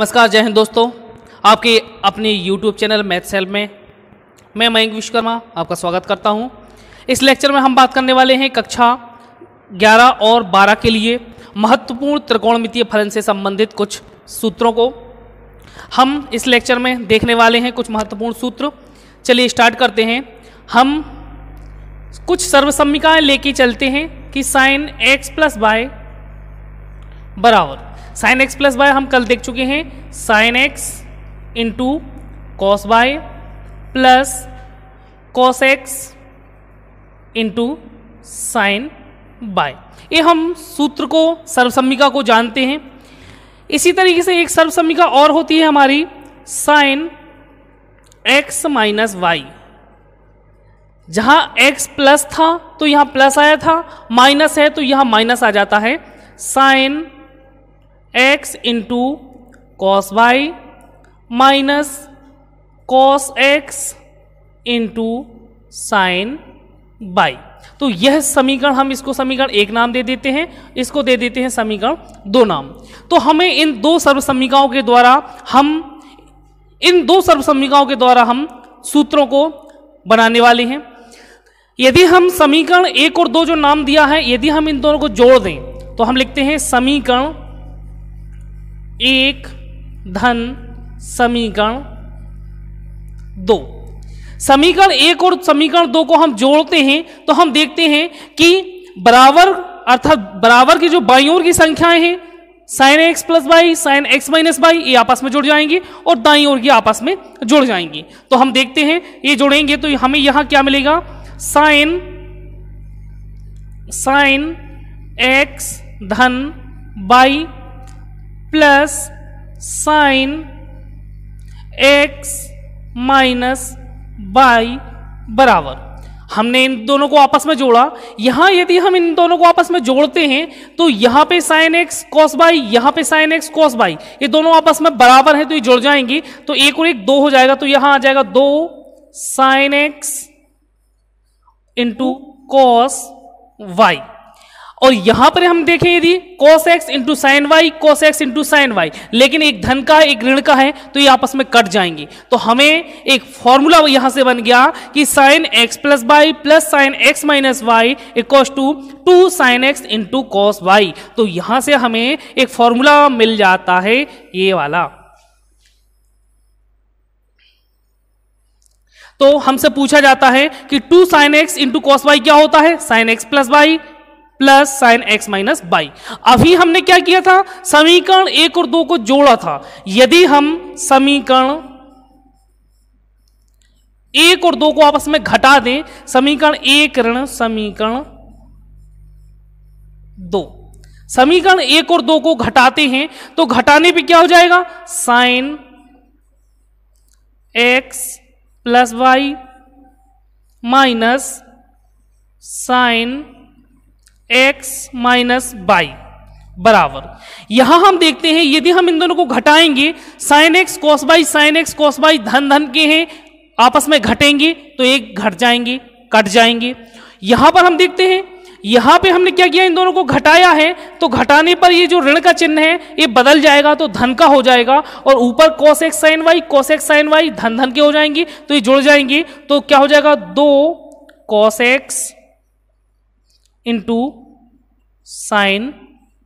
नमस्कार जय हिंद दोस्तों आपके अपने YouTube चैनल मैथ सेल में मैं मयंक विश्वकर्मा आपका स्वागत करता हूं इस लेक्चर में हम बात करने वाले हैं कक्षा 11 और 12 के लिए महत्वपूर्ण त्रिकोणमितीय फलन से संबंधित कुछ सूत्रों को हम इस लेक्चर में देखने वाले हैं कुछ महत्वपूर्ण सूत्र चलिए स्टार्ट करते हैं हम कुछ सर्वसम्मिकाएँ लेके चलते हैं कि साइन एक्स प्लस बराबर साइन एक्स प्लस वाई हम कल देख चुके हैं sine x into cos y plus cos x into sine y ये हम सूत्र को सर्वसम्मिका को जानते हैं इसी तरीके से एक सर्वसम्मिका और होती है हमारी साइन एक्स माइनस वाई जहां एक्स प्लस था तो यहां प्लस आया था माइनस है तो यहां माइनस आ जाता है sine x into cos y minus cos x into sine y तो यह समीकरण हम इसको समीकरण एक नाम दे देते हैं इसको दे देते हैं समीकरण दो नाम तो हमें इन दो समीकाओं के द्वारा हम इन दो समीकाओं के द्वारा हम सूत्रों को बनाने वाले हैं यदि हम समीकरण एक और दो जो नाम दिया है यदि हम इन दोनों को जोड़ दें तो हम लिखते हैं समीकरण एक धन समीकरण दो समीकरण एक और समीकरण दो को हम जोड़ते हैं तो हम देखते हैं कि बराबर अर्थात बराबर की जो बाई ओर की संख्याएं हैं sine x plus y sine x minus y ये आपस में जुड़ जाएंगी और दाई और ये आपस में जुड़ जाएंगी तो हम देखते हैं ये जोड़ेंगे तो हमें यहां क्या मिलेगा साइन साइन एक्स धन y plus sine x minus y बराबर हमने इन दोनों को आपस में जोड़ा यहां यदि हम इन दोनों को आपस में जोड़ते हैं तो यहां पे साइन एक्स कॉस बाई यहां पे साइन एक्स कॉस बाई ये दोनों आपस में बराबर हैं तो ये जुड़ जाएंगी तो एक और एक दो हो जाएगा तो यहां आ जाएगा दो sine x into cos y और यहां पर हम देखें यदि cos x into sine y cos x into sine y लेकिन एक धन का है एक ऋण का है तो ये आपस में कट जाएंगे तो हमें एक फॉर्मूला यहां से बन गया कि sine x plus y plus sine x minus y equal to two sine x into cos y तो यहां से हमें एक फॉर्मूला मिल जाता है ये वाला तो हमसे पूछा जाता है कि two sine x into cos y क्या होता है sine x plus y plus sine x minus y अभी हमने क्या किया था समीकरण एक और दो को जोड़ा था यदि हम समीकरण एक और दो को आपस में घटा दें समीकरण एक ऋण समीकरण दो समीकरण एक और दो को घटाते हैं तो घटाने पे क्या हो जाएगा sine x plus y minus sine x minus y बराबर यहां हम देखते हैं यदि हम इन दोनों को घटाएंगे sine x cos y sine x cos y धन धन के हैं आपस में घटेंगे तो एक घट जाएंगे कट जाएंगे यहां पर हम देखते हैं यहां पे हमने क्या किया इन दोनों को घटाया है तो घटाने पर ये जो ऋण का चिन्ह है ये बदल जाएगा तो धन का हो जाएगा और ऊपर cos x sine y cos x sine y धन धन के हो जाएंगे तो ये जुड़ जाएंगे तो क्या हो जाएगा दो cos x into sine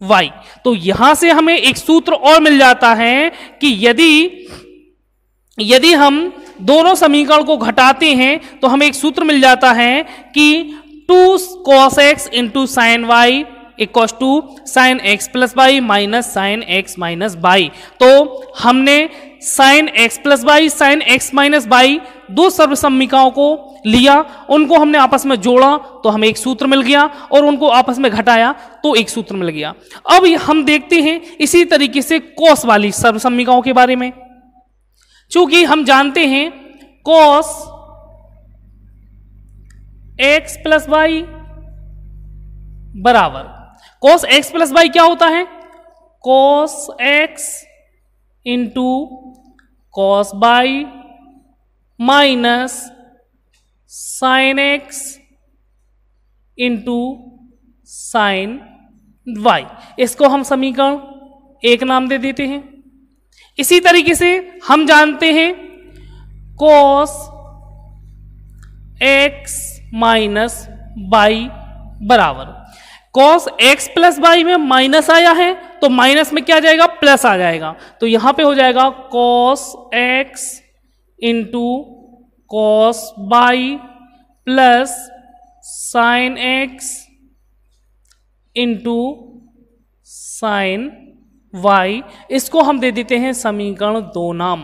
y तो यहां से हमें एक सूत्र और मिल जाता है कि यदि यदि हम दोनों समीकरण को घटाते हैं तो हमें एक सूत्र मिल जाता है कि two cos x into sine y equal to sine x plus y minus sine x minus y तो हमने sine x plus y sine x minus y दो सर्वसमिकाओं को लिया उनको हमने आपस में जोड़ा तो हमें एक सूत्र मिल गया और उनको आपस में घटाया तो एक सूत्र मिल गया अब हम देखते हैं इसी तरीके से कोस वाली सर्वसमिकाओं के बारे में चूंकि हम जानते हैं कॉस एक्स प्लस वाई बराबर कॉस एक्स प्लस वाई क्या होता है cos x into cos y minus sine x into sine y इसको हम समीकरण एक नाम दे देते हैं इसी तरीके से हम जानते हैं कोस एक्स माइनस वाई बराबर कॉस एक्स प्लस वाई में माइनस आया है तो माइनस में क्या जाएगा प्लस आ जाएगा तो यहां पे हो जाएगा cos x into cos y plus sine x into sine y इसको हम दे देते हैं समीकरण दो नाम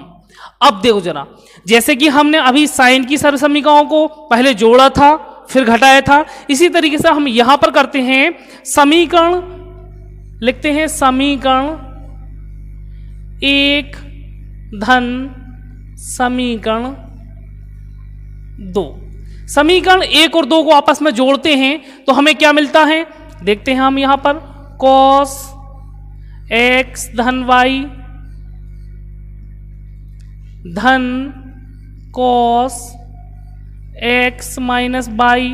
अब देखो जरा जैसे कि हमने अभी साइन की सर्व समीकरणों को पहले जोड़ा था फिर घटाया था इसी तरीके से हम यहां पर करते हैं समीकरण लिखते हैं समीकरण एक धन समीकरण दो समीकरण एक और दो को आपस में जोड़ते हैं तो हमें क्या मिलता है देखते हैं हम यहां पर कॉस एक्स धन वाई धन कॉस एक्स माइनस वाई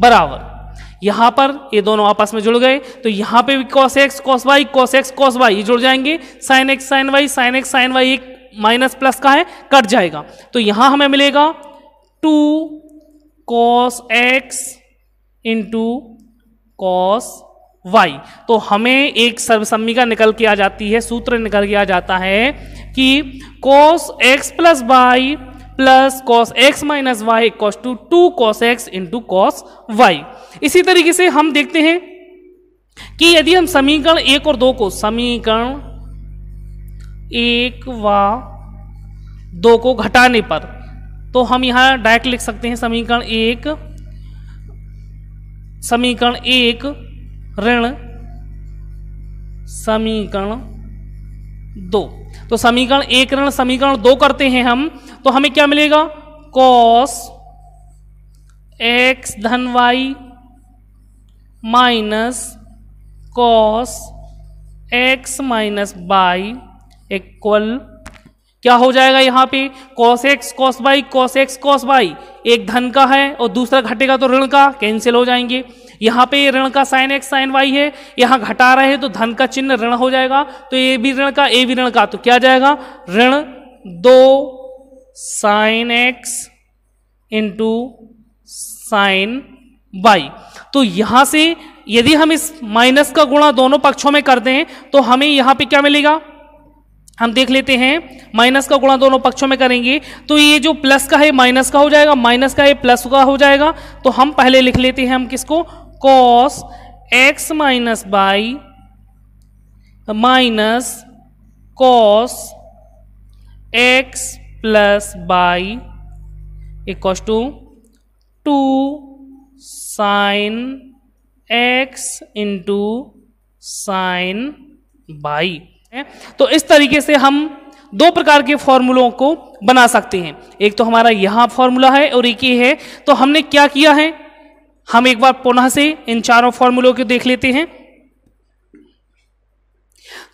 बराबर यहां पर ये दोनों आपस में जुड़ गए तो यहां पे भी cos x cos y cos x cos y ये जुड़ जाएंगे sine x sine y sine x sine y एक माइनस प्लस का है कट जाएगा तो यहां हमें मिलेगा two cos x into cos y तो हमें एक सर्वसम्मिका निकल के आ जाती है सूत्र निकल के आ जाता है कि cos x plus y plus cos x minus y equal to two cos x into cos y इसी तरीके से हम देखते हैं कि यदि हम समीकरण एक और दो को समीकरण एक व दो को घटाने पर तो हम यहां डायरेक्ट लिख सकते हैं समीकरण एक समीकरण एक ऋण समीकरण दो तो समीकरण एक ऋण समीकरण दो करते हैं हम तो हमें क्या मिलेगा कॉस एक्स धन y minus cos x minus y equal क्या हो जाएगा यहाँ पे cos x cos y cos x cos y एक धन का है और दूसरा घटेगा तो ऋण का कैंसिल हो जाएंगे यहाँ पे ऋण का साइन एक्स साइन वाई है यहाँ घटा रहे हैं तो धन का चिन्ह ऋण हो जाएगा तो ए भी ऋण का ए भी ऋण का तो क्या जाएगा ऋण दो sine x into sine y तो यहां से यदि हम इस माइनस का गुणा दोनों पक्षों में करते हैं तो हमें यहाँ पे क्या मिलेगा हम देख लेते हैं माइनस का गुणा दोनों पक्षों में करेंगे तो ये जो प्लस का है माइनस का हो जाएगा माइनस का है प्लस का हो जाएगा तो हम पहले लिख लेते हैं हम किसको cos x minus y minus cos x plus y equal to two sine x into sine y है तो इस तरीके से हम दो प्रकार के फॉर्मूलों को बना सकते हैं एक तो हमारा यहां फॉर्मूला है और एक ये है तो हमने क्या किया है हम एक बार पुनः से इन चारों फॉर्मूलों को देख लेते हैं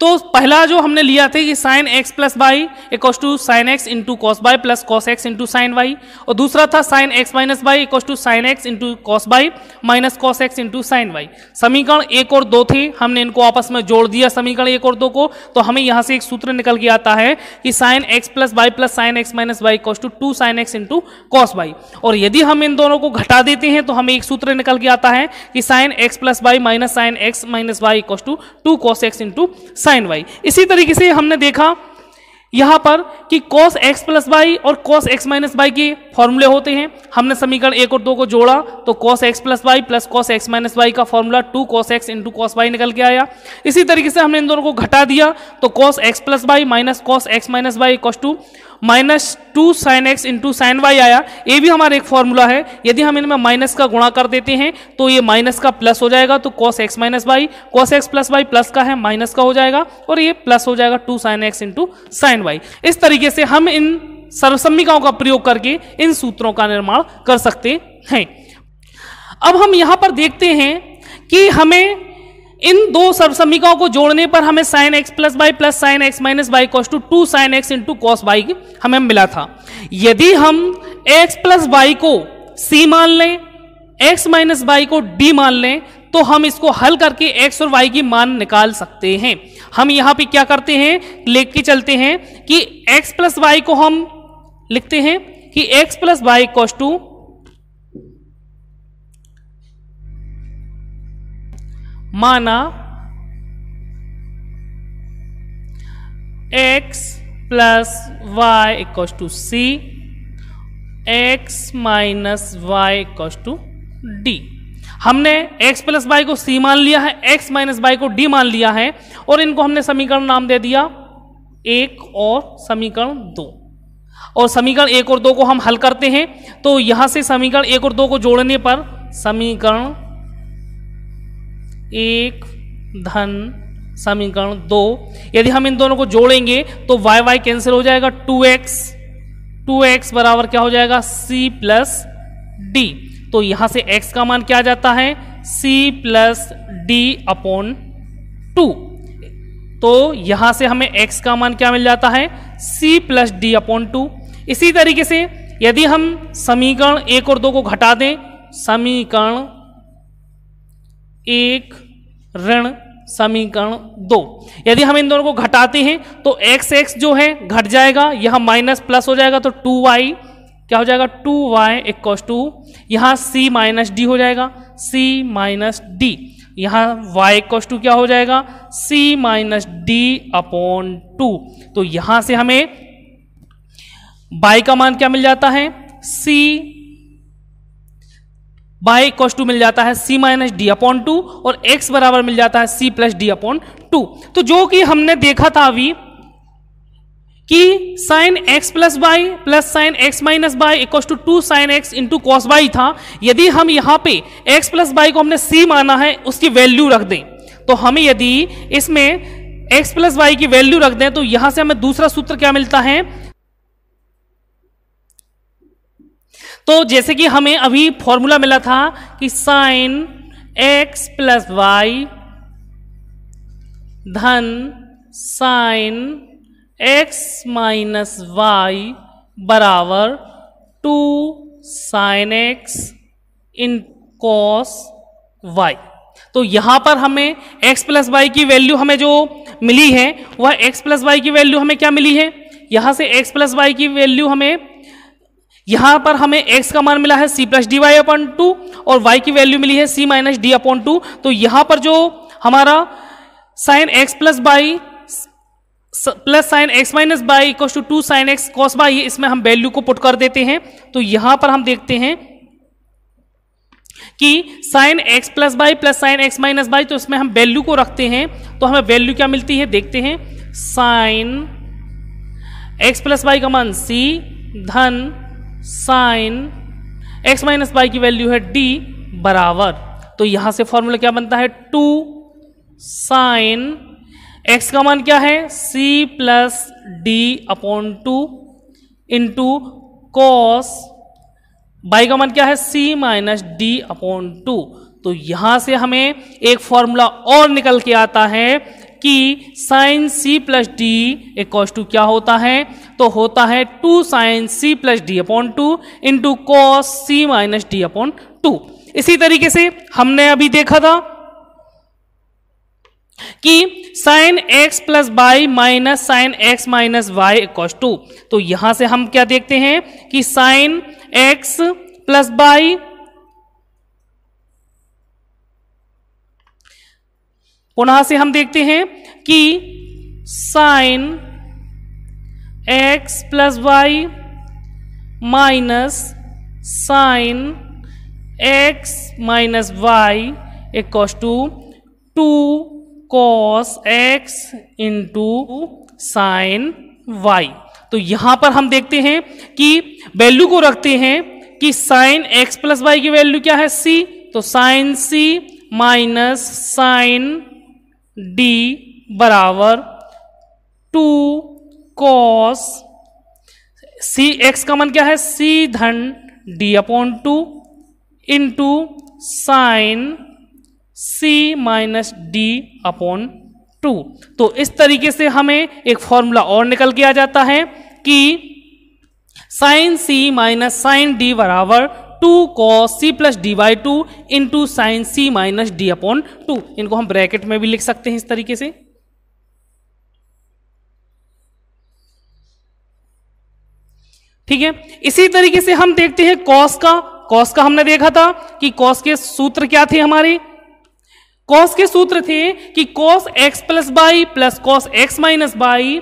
तो पहला जो हमने लिया था कि sine x plus y equals to sine x into cos y plus cos x into sine y और दूसरा था sine x minus y equals to sine x into cos y minus cos x into sine y समीकरण एक और दो थे हमने इनको आपस में जोड़ दिया समीकरण एक और दो को तो हमें यहाँ से एक सूत्र निकल के आता है कि sine x plus y plus sine x minus y equals to two sine x into cos y और यदि हम इन दोनों को घटा देते हैं तो हमें एक सूत्र निकल के आता है कि sine x plus y minus sine x minus y equals to two cos x into sine y इसी तरीके से हमने देखा यहां पर कि कॉस एक्स प्लस वाई और कॉस एक्स माइनस वाई की फॉर्मूले होते हैं हमने समीकरण एक और दो को जोड़ा तो cos x plus y plus cos x minus y का formula two cos x into cos y निकल के आया इसी तरीके से हमने इन दोनों को घटा दिया तो cos x plus y minus cos x minus y cos to minus two sine x into sine y आया ये भी हमारा एक फॉर्मूला है यदि हम इनमें माइनस का गुणा कर देते हैं तो ये माइनस का प्लस हो जाएगा तो cos x minus y cos x plus y plus का है माइनस का हो जाएगा और ये प्लस हो जाएगा two sine x into sine y इस तरीके से हम इन सर्वसम्मिकाओं का प्रयोग करके इन सूत्रों का निर्माण कर सकते हैं अब हम यहां पर देखते हैं कि हमें इन दो सर्वसमिकाओं को जोड़ने पर हमें sine x plus y plus sine x minus y cos to two sine x into cos y हमें मिला था यदि हम एक्स प्लस बाई को सी मान लें एक्स माइनस बाई को डी मान लें तो हम इसको हल करके एक्स और वाई की मान निकाल सकते हैं हम यहां पे क्या करते हैं लेके चलते हैं कि एक्स प्लस वाई को हम लिखते हैं कि x plus y cos to माना x plus y equals to c x minus y equals to d हमने x प्लस वाई को c मान लिया है x माइनस वाई को d मान लिया है और इनको हमने समीकरण नाम दे दिया एक और समीकरण दो और समीकरण एक और दो को हम हल करते हैं तो यहां से समीकरण एक और दो को जोड़ने पर समीकरण एक धन समीकरण दो यदि हम इन दोनों को जोड़ेंगे तो वाई वाई कैंसिल हो जाएगा टू एक्स टू एक्स बराबर क्या हो जाएगा सी प्लस डी तो यहां से x का मान क्या जाता है c plus d upon two तो यहां से हमें x का मान क्या मिल जाता है c plus d upon two इसी तरीके से यदि हम समीकरण एक और दो को घटा दें समीकरण एक ऋण समीकरण दो यदि हम इन दोनों को घटाते हैं तो x x जो है घट जाएगा यह माइनस प्लस हो जाएगा तो टू वाई क्या हो जाएगा टू वाई इक्व टू यहाँ सी माइनस डी हो जाएगा c माइनस डी यहाँ y इक्व टू क्या हो जाएगा c minus d upon two तो यहां से हमें y का मान क्या मिल जाता है c y इक्व टू मिल जाता है c minus d upon two और x बराबर मिल जाता है c plus d upon two तो जो कि हमने देखा था अभी कि sine x plus y plus sine x minus y equal to two sine x into cos y था यदि हम यहाँ पे एक्स प्लस वाई को हमने सी माना है उसकी वैल्यू रख दें तो हमें यदि इसमें एक्स प्लस वाई की वैल्यू रख दें तो यहां से हमें दूसरा सूत्र क्या मिलता है तो जैसे कि हमें अभी फॉर्मूला मिला था कि साइन एक्स प्लस वाई धन साइन एक्स माइनस वाई बराबर two sine x in cos y तो यहाँ पर हमें x प्लस वाई की वैल्यू हमें जो मिली है वह x प्लस वाई की वैल्यू हमें क्या मिली है यहाँ से x प्लस वाई की वैल्यू हमें यहाँ पर हमें x का मान मिला है c plus d y upon two और y की वैल्यू मिली है c minus d upon two तो यहाँ पर जो हमारा sine x plus y plus sine x minus y equal to two sine x cos y इसमें हम वैल्यू को पुट कर देते हैं तो यहां पर हम देखते हैं कि sine x plus y plus sine x minus y तो इसमें हम वैल्यू को रखते हैं तो हमें वैल्यू क्या मिलती है देखते हैं साइन एक्स प्लस बाई का मान सी धन साइन एक्स माइनस बाई की वैल्यू है डी बराबर तो यहां से फॉर्मूला क्या बनता है टू साइन एक्स का मान क्या है c plus d upon two into cos y का मान क्या है c minus d upon two तो यहां से हमें एक फॉर्मूला और निकल के आता है कि sine c plus d equals to क्या होता है तो होता है two sine c plus d upon two into cos c minus d upon two इसी तरीके से हमने अभी देखा था कि sine x plus y minus sine x minus y equal to तो यहां से हम क्या देखते हैं कि साइन एक्स प्लस वाई पुनः से हम देखते हैं कि sine x plus y minus sine x minus y equal to two cos x into sine y तो यहां पर हम देखते हैं कि वैल्यू को रखते हैं कि साइन एक्स प्लस वाई की वैल्यू क्या है सी तो sine c minus sine d बराबर टू कॉस सी एक्स का मन क्या है सी धन d upon two into sine c minus d upon two तो इस तरीके से हमें एक फॉर्मूला और निकल के आ जाता है कि sine c minus sine d बराबर two cos c plus d by two into sine c minus d upon two इनको हम ब्रैकेट में भी लिख सकते हैं इस तरीके से ठीक है इसी तरीके से हम देखते हैं कॉस का कॉस का हमने देखा था कि कॉस के सूत्र क्या थे हमारे कॉस के सूत्र थे कि cos x plus y plus cos x minus y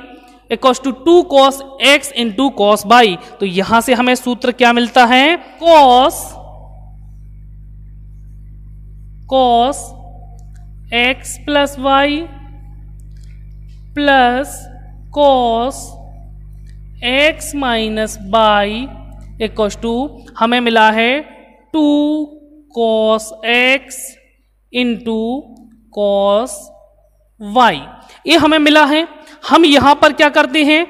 equals to two cos x into cos y तो यहां से हमें सूत्र क्या मिलता है cos cos x plus y plus cos x minus y equal to हमें मिला है two cos x into cos y ये हमें मिला है हम यहां पर क्या करते हैं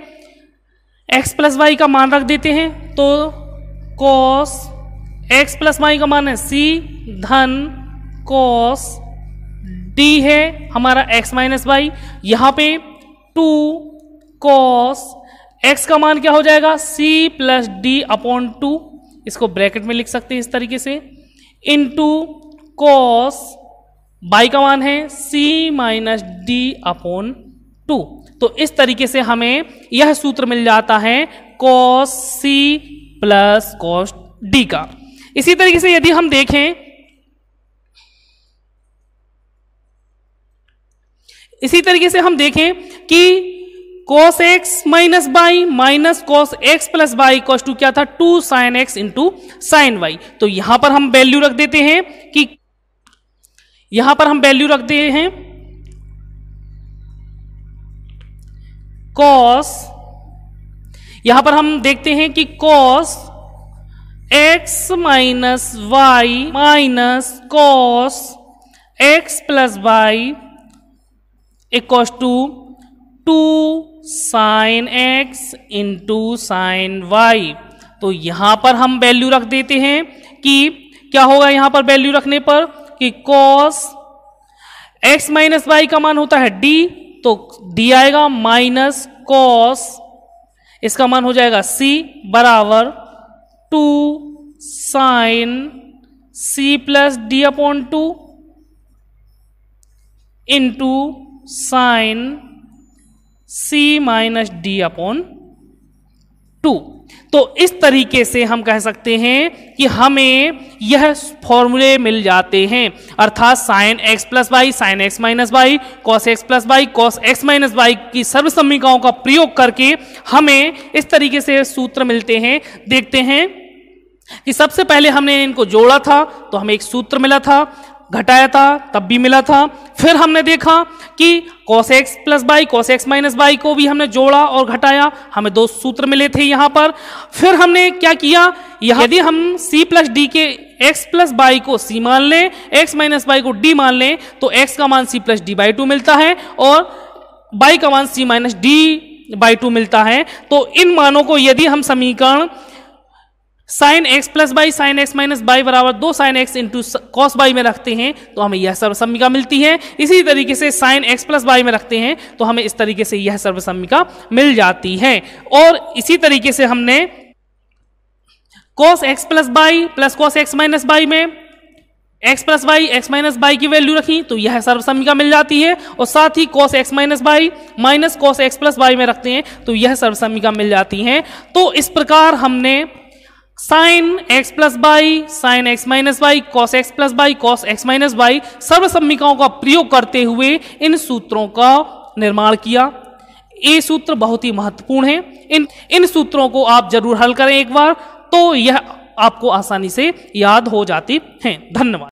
एक्स प्लस वाई का मान रख देते हैं तो कॉस एक्स प्लस वाई का मान है सी धन कॉस डी है हमारा एक्स माइनस वाई यहाँ पे टू कॉस एक्स का मान क्या हो जाएगा c plus d upon two इसको ब्रैकेट में लिख सकते हैं इस तरीके से इंटू कॉस बाई का मान है c minus d upon two तो इस तरीके से हमें यह सूत्र मिल जाता है cos c plus cos d का इसी तरीके से यदि हम देखें इसी तरीके से हम देखें कि cos x minus y minus cos x plus y cos to क्या था two sine x into sine y तो यहां पर हम वैल्यू रख देते हैं कि यहां पर हम वैल्यू रख दिए हैं कॉस यहां पर हम देखते हैं कि cos x minus y minus cos x plus y equal to two sine x into sine y तो यहां पर हम वैल्यू रख देते हैं कि क्या होगा यहां पर वैल्यू रखने पर कि कॉस एक्स माइनस वाई का मान होता है डी तो डी आएगा माइनस कॉस इसका मान हो जाएगा सी बराबर two sine c plus d upon two into sine c minus d upon two तो इस तरीके से हम कह सकते हैं कि हमें यह फॉर्मूले मिल जाते हैं अर्थात sine x plus y sine x minus y cos x plus y cos x minus y की सर्वसमिकाओं का प्रयोग करके हमें इस तरीके से सूत्र मिलते हैं देखते हैं कि सबसे पहले हमने इनको जोड़ा था तो हमें एक सूत्र मिला था घटाया था तब भी मिला था फिर हमने देखा कि cos x plus y cos x minus by को भी हमने जोड़ा और घटाया हमें दो सूत्र मिले थे यहां पर फिर हमने क्या किया यदि हम c प्लस डी के x प्लस बाई को c मान लें x माइनस बाई को d मान लें तो x का मान c plus d by two मिलता है और बाई का मान c minus d by two मिलता है तो इन मानों को यदि हम समीकरण sine x plus y sine x minus y बराबर दो sine x into cos y में रखते हैं तो हमें यह सर्वसम्मिका मिलती है इसी तरीके से साइन एक्स प्लस बाई में रखते हैं तो हमें इस तरीके से यह सर्वसम्मिका मिल जाती है और इसी तरीके से हमने cos x plus y plus cos x minus y में x plus y x minus y की वैल्यू रखी तो यह सर्वसम्मिका मिल जाती है और साथ ही cos x minus y minus cos x plus y में रखते हैं तो यह सर्वसम्मिका मिल जाती है तो इस प्रकार हमने sine x plus y sine x minus y cos x plus y cos x minus y सर्वसम्मिकाओं का प्रयोग करते हुए इन सूत्रों का निर्माण किया ये सूत्र बहुत ही महत्वपूर्ण है इन इन सूत्रों को आप जरूर हल करें एक बार तो यह आपको आसानी से याद हो जाते हैं धन्यवाद